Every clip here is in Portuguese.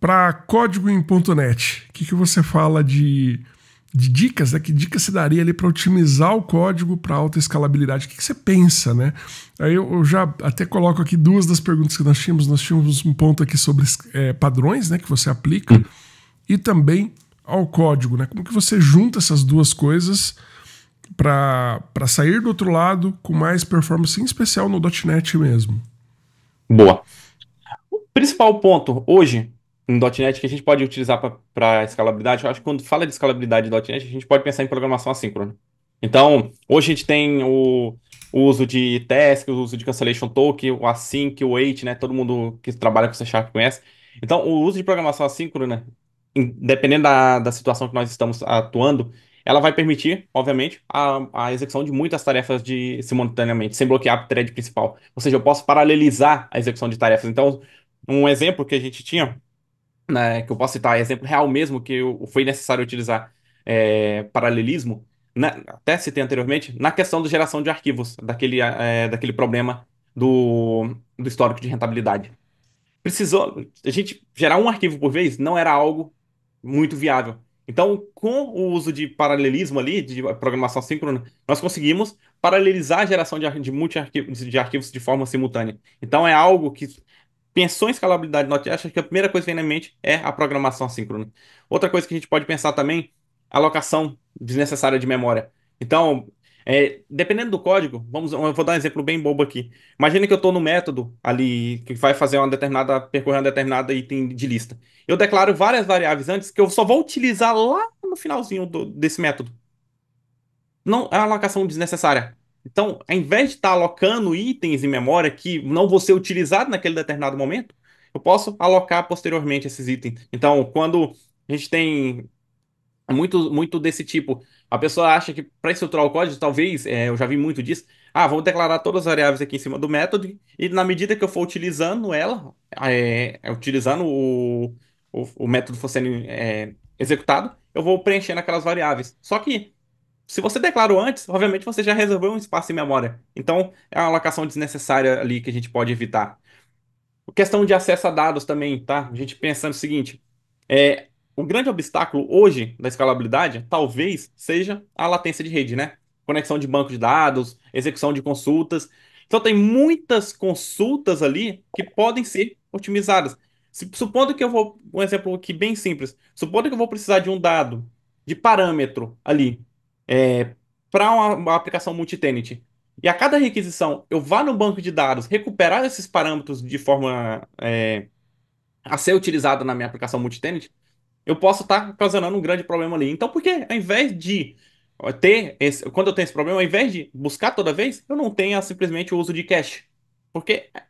Para códigoin.net, o que, que você fala de, de dicas? Né? Que dicas você daria ali para otimizar o código para alta escalabilidade? O que, que, você pensa, né? Aí eu, eu, já até coloco aqui duas das perguntas que nós tínhamos. Nós tínhamos um ponto aqui sobre é, padrões, né? Que você aplica hum. e também ao código, né? Como que você junta essas duas coisas? para sair do outro lado com mais performance, em especial no .NET mesmo? Boa. O principal ponto hoje em .NET que a gente pode utilizar para escalabilidade, eu acho que quando fala de escalabilidade do .NET, a gente pode pensar em programação assíncrona. Então, hoje a gente tem o, o uso de task, o uso de cancellation token, o async, o wait, né? Todo mundo que trabalha com C Sharp conhece. Então, o uso de programação assíncrona, dependendo da, da situação que nós estamos atuando, ela vai permitir, obviamente, a, a execução de muitas tarefas de, simultaneamente, sem bloquear a thread principal. Ou seja, eu posso paralelizar a execução de tarefas. Então, um exemplo que a gente tinha né, que eu posso citar exemplo real mesmo, que eu, foi necessário utilizar é, paralelismo, na, né, até citei anteriormente, na questão da geração de arquivos, daquele, é, daquele problema do, do histórico de rentabilidade. Precisou, a gente gerar um arquivo por vez não era algo muito viável. Então, com o uso de paralelismo ali, de programação síncrona, nós conseguimos paralelizar a geração de, de, de arquivos de forma simultânea. Então, é algo que pensou em escalabilidade Node.js, acho que a primeira coisa que vem na mente é a programação assíncrona. Outra coisa que a gente pode pensar também, alocação desnecessária de memória. Então, é, dependendo do código, vamos, eu vou dar um exemplo bem bobo aqui. Imagina que eu estou no método ali que vai fazer uma determinada, percorrer uma determinada item de lista. Eu declaro várias variáveis antes que eu só vou utilizar lá no finalzinho do, desse método. Não é uma alocação desnecessária. Então, ao invés de estar alocando itens em memória que não vão ser utilizados naquele determinado momento, eu posso alocar posteriormente esses itens. Então, quando a gente tem muito, muito desse tipo, a pessoa acha que para estruturar o código, talvez, é, eu já vi muito disso, ah, vou declarar todas as variáveis aqui em cima do método, e na medida que eu for utilizando ela, é, é utilizando o, o, o método for sendo é, executado, eu vou preenchendo aquelas variáveis. Só que se você declarou antes, obviamente você já reservou um espaço em memória. Então, é uma alocação desnecessária ali que a gente pode evitar. questão de acesso a dados também, tá? A gente pensando o seguinte: é, o grande obstáculo hoje da escalabilidade talvez seja a latência de rede, né? Conexão de banco de dados, execução de consultas. Então, tem muitas consultas ali que podem ser otimizadas. Se, supondo que eu vou. Um exemplo aqui bem simples. Supondo que eu vou precisar de um dado de parâmetro ali é, para uma, uma aplicação multitenant e a cada requisição eu vá no banco de dados recuperar esses parâmetros de forma é, a ser utilizada na minha aplicação multitenant, eu posso estar tá causando um grande problema ali. Então, por que ao invés de ter esse, quando eu tenho esse problema, ao invés de buscar toda vez, eu não tenho simplesmente o uso de cache? Porque é,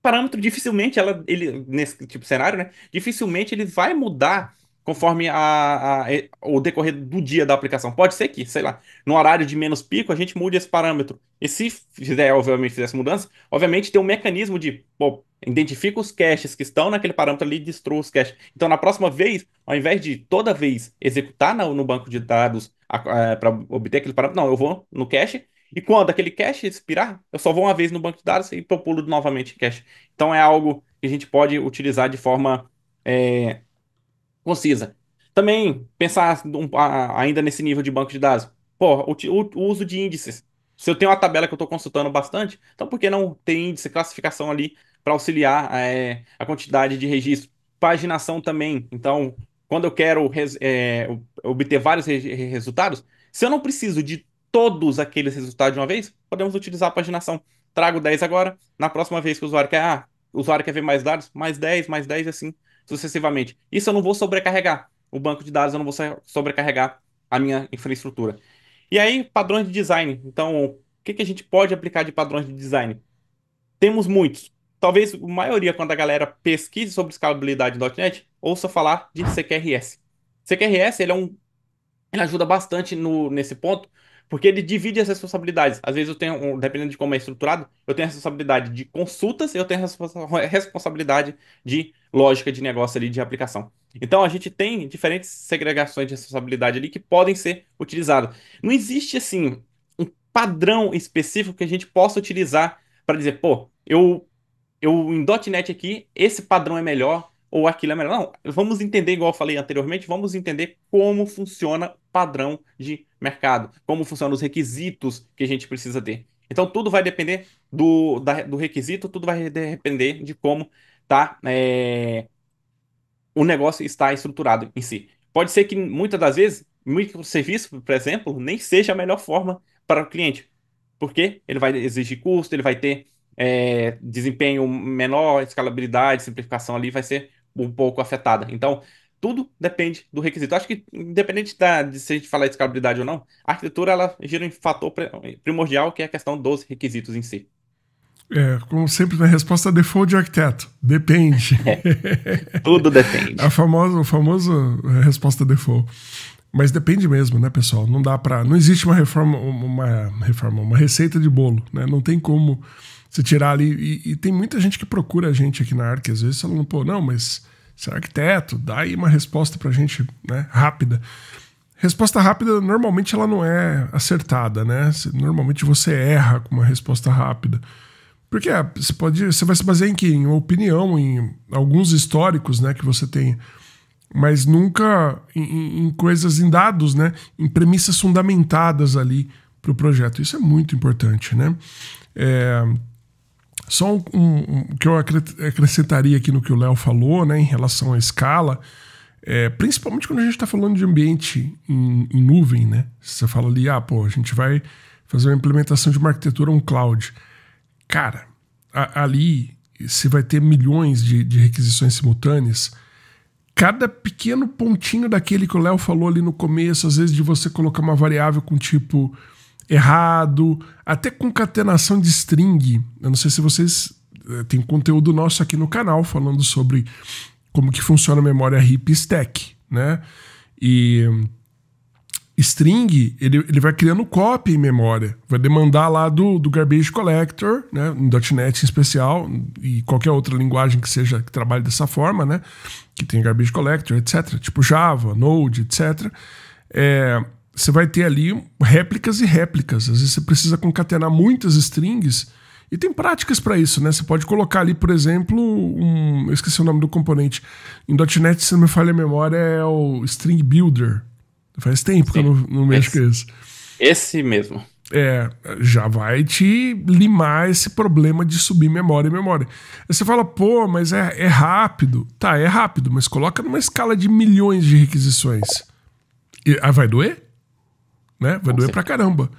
parâmetro dificilmente ela ele nesse tipo de cenário, né? Dificilmente ele vai mudar conforme a, a, o decorrer do dia da aplicação. Pode ser que, sei lá, no horário de menos pico a gente mude esse parâmetro. E se fizer, obviamente, fizesse mudança, obviamente tem um mecanismo de, pô, identifica os caches que estão naquele parâmetro ali e destrua os caches. Então, na próxima vez, ao invés de toda vez executar no, no banco de dados para obter aquele parâmetro, não, eu vou no cache e quando aquele cache expirar, eu só vou uma vez no banco de dados e pulo novamente cache. Então, é algo que a gente pode utilizar de forma... É, concisa. Também pensar ainda nesse nível de banco de dados. Pô, o, o uso de índices. Se eu tenho uma tabela que eu estou consultando bastante, então por que não ter índice, classificação ali para auxiliar é, a quantidade de registro? Paginação também. Então, quando eu quero é, obter vários re resultados, se eu não preciso de todos aqueles resultados de uma vez, podemos utilizar a paginação. Trago 10 agora, na próxima vez que o usuário quer, ah, o usuário quer ver mais dados, mais 10, mais 10 assim sucessivamente. Isso eu não vou sobrecarregar. O banco de dados eu não vou sobrecarregar a minha infraestrutura. E aí, padrões de design. Então, o que, que a gente pode aplicar de padrões de design? Temos muitos. Talvez a maioria, quando a galera pesquise sobre escalabilidade .NET, ouça falar de CQRS. CQRS, ele é um... Ele ajuda bastante no, nesse ponto, porque ele divide as responsabilidades. Às vezes eu tenho, dependendo de como é estruturado, eu tenho a responsabilidade de consultas e eu tenho a responsabilidade de lógica de negócio ali de aplicação. Então a gente tem diferentes segregações de responsabilidade ali que podem ser utilizadas. Não existe assim um padrão específico que a gente possa utilizar para dizer, pô, eu eu em .NET aqui, esse padrão é melhor ou aquilo é melhor. Não, vamos entender igual eu falei anteriormente, vamos entender como funciona o padrão de mercado, como funcionam os requisitos que a gente precisa ter. Então tudo vai depender do, da, do requisito, tudo vai depender de como tá? É... O negócio está estruturado em si. Pode ser que muitas das vezes, serviço por exemplo, nem seja a melhor forma para o cliente, porque ele vai exigir custo, ele vai ter é, desempenho menor, escalabilidade, simplificação ali vai ser um pouco afetada. Então, tudo depende do requisito. Acho que, independente da, de se a gente falar de escalabilidade ou não, a arquitetura ela gira em fator primordial, que é a questão dos requisitos em si. É, como sempre, na né, resposta default de arquiteto. Depende. É. tudo depende. a famosa, a famosa é, resposta default. Mas depende mesmo, né, pessoal? Não dá para, não existe uma reforma, uma reforma, uma receita de bolo, né? Não tem como você tirar ali e, e tem muita gente que procura a gente aqui na Arc, às vezes falando, pô, não, mas você é arquiteto, dá aí uma resposta pra gente, né, rápida. Resposta rápida normalmente ela não é acertada, né? Normalmente você erra com uma resposta rápida. Porque é, você pode. Você vai se basear em quê? Em opinião, em alguns históricos né, que você tem. Mas nunca em, em coisas, em dados, né? Em premissas fundamentadas ali para o projeto. Isso é muito importante, né? É, só um, um, que eu acrescentaria aqui no que o Léo falou, né, em relação à escala, é, principalmente quando a gente está falando de ambiente em, em, nuvem, né? Você fala ali, ah, pô, a gente vai fazer uma implementação de uma arquitetura, um cloud cara, a, ali você vai ter milhões de, de requisições simultâneas. Cada pequeno pontinho daquele que o Léo falou ali no começo, às vezes de você colocar uma variável com tipo errado, até concatenação de string. Eu não sei se vocês eh, tem conteúdo nosso aqui no canal falando sobre como que funciona a memória heap stack, né? E string, ele, ele vai criando copy em memória. Vai demandar lá do, do garbage collector, né? Em .NET em especial, e qualquer outra linguagem que seja que trabalhe dessa forma, né? Que tem garbage collector, etc. Tipo Java, Node, etc. É, você vai ter ali réplicas e réplicas. Às vezes você precisa concatenar muitas strings. E tem práticas para isso, né? Você pode colocar ali, por exemplo, um. Eu esqueci o nome do componente. Em .NET, se não me falha a memória, é o String Builder, Faz tempo Sim. que eu não, não mexo esse, com isso. Esse mesmo. É, já vai te limar esse problema de subir memória e memória. Aí você fala, pô, mas é, é rápido. Tá, é rápido, mas coloca numa escala de milhões de requisições. E, aí ah, vai doer? Né? Vai Com doer certeza. pra caramba.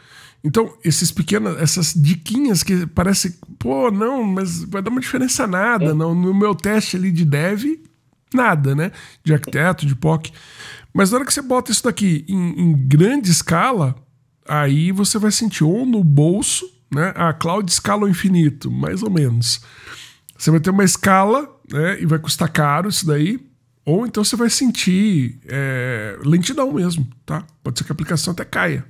Então, esses pequenas, essas diquinhas que parece, pô, não, mas vai dar uma diferença nada, é. não. No meu teste ali de dev, nada, né? De arquiteto, de POC. Mas na hora que você bota isso daqui em, em grande escala, aí você vai sentir ou no bolso, né? A ah, cloud escala ao infinito, mais ou menos. Você vai ter uma escala, né? E vai custar caro isso daí. Ou então você vai sentir é, lentidão mesmo, tá? Pode ser que a aplicação até caia.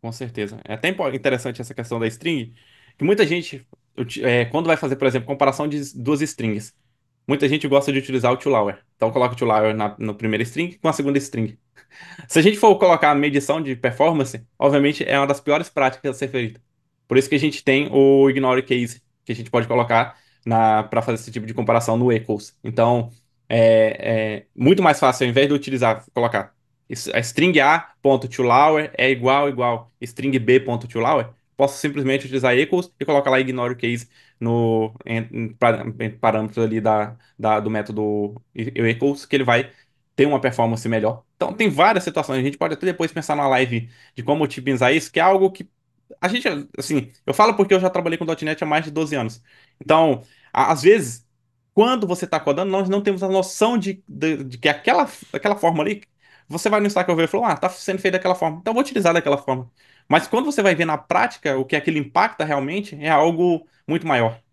Com certeza. É até interessante essa questão da string, que muita gente, é, quando vai fazer, por exemplo, comparação de duas strings, Muita gente gosta de utilizar o two-lower. Então coloca o two-lower na, no primeiro string com a segunda string. Se a gente for colocar a medição de performance, obviamente é uma das piores práticas a ser feita. Por isso que a gente tem o ignore case, que a gente pode colocar para fazer esse tipo de comparação no equals. Então, é, é, muito mais fácil, ao invés de utilizar, colocar a string A.toLower é igual, igual, string B.toLower, posso simplesmente utilizar equals e colocar lá ignore o case no em, em parâmetros ali da, da, do método equals, que ele vai ter uma performance melhor. Então tem várias situações, a gente pode até depois pensar numa live de como otimizar isso, que é algo que a gente, assim, eu falo porque eu já trabalhei com .NET há mais de 12 anos. Então, às vezes, quando você está codando, nós não temos a noção de, de, de que aquela, aquela forma ali, você vai no Stack Overflow, ah, tá sendo feito daquela forma, então eu vou utilizar daquela forma. Mas quando você vai ver na prática o que aquilo é impacta realmente, é algo muito maior.